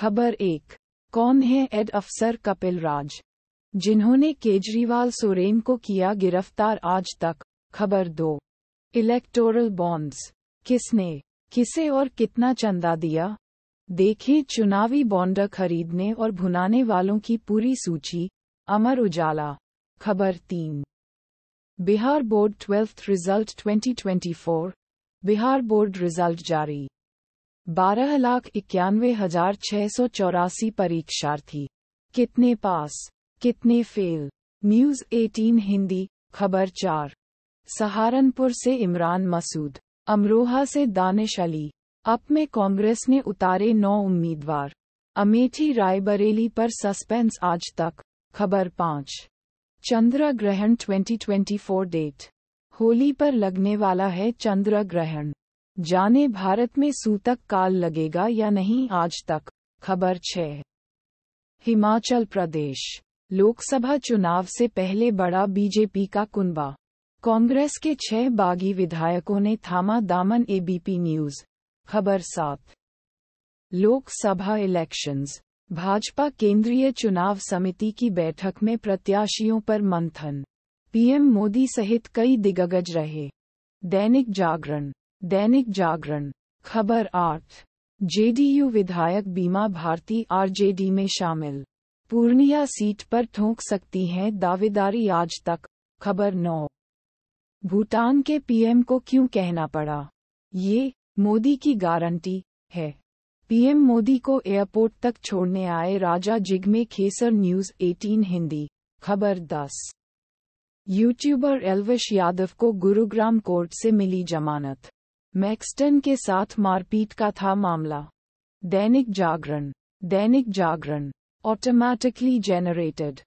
खबर एक कौन है एड अफसर कपिल राज जिन्होंने केजरीवाल सोरेन को किया गिरफ्तार आज तक खबर दो इलेक्टोरल बॉन्ड्स किसने किसे और कितना चंदा दिया देखें चुनावी बॉन्ड खरीदने और भुनाने वालों की पूरी सूची अमर उजाला खबर तीन Bihar board twelfth result 2024 Bihar board result जारी बारह लाख इक्यानवे हजार छह सौ चौरासी परीक्षार्थी कितने पास कितने फेल न्यूज 18 हिंदी खबर चार सहारनपुर से इमरान मसूद अमरोहा से दानिश अली अप में कांग्रेस ने उतारे नौ उम्मीदवार अमेठी रायबरेली पर सस्पेंस आज तक खबर पाँच चंद्र ग्रहण 2024 डेट होली पर लगने वाला है चंद्र ग्रहण जाने भारत में सूतक काल लगेगा या नहीं आज तक खबर छह हिमाचल प्रदेश लोकसभा चुनाव से पहले बड़ा बीजेपी का कुनबा कांग्रेस के छह बागी विधायकों ने थामा दामन एबीपी न्यूज खबर सात लोकसभा इलेक्शंस भाजपा केंद्रीय चुनाव समिति की बैठक में प्रत्याशियों पर मंथन पीएम मोदी सहित कई दिग्गज रहे दैनिक जागरण दैनिक जागरण खबर आठ जेडीयू विधायक बीमा भारती आरजेडी में शामिल पूर्णिया सीट पर ठोंक सकती हैं दावेदारी आज तक खबर नौ भूटान के पीएम को क्यों कहना पड़ा ये मोदी की गारंटी है पीएम मोदी को एयरपोर्ट तक छोड़ने आए राजा जिग्मे खेसर न्यूज 18 हिंदी खबर 10 यूट्यूबर एल्विश यादव को गुरुग्राम कोर्ट से मिली जमानत मैक्सटन के साथ मारपीट का था मामला दैनिक जागरण दैनिक जागरण ऑटोमैटिकली जनरेटेड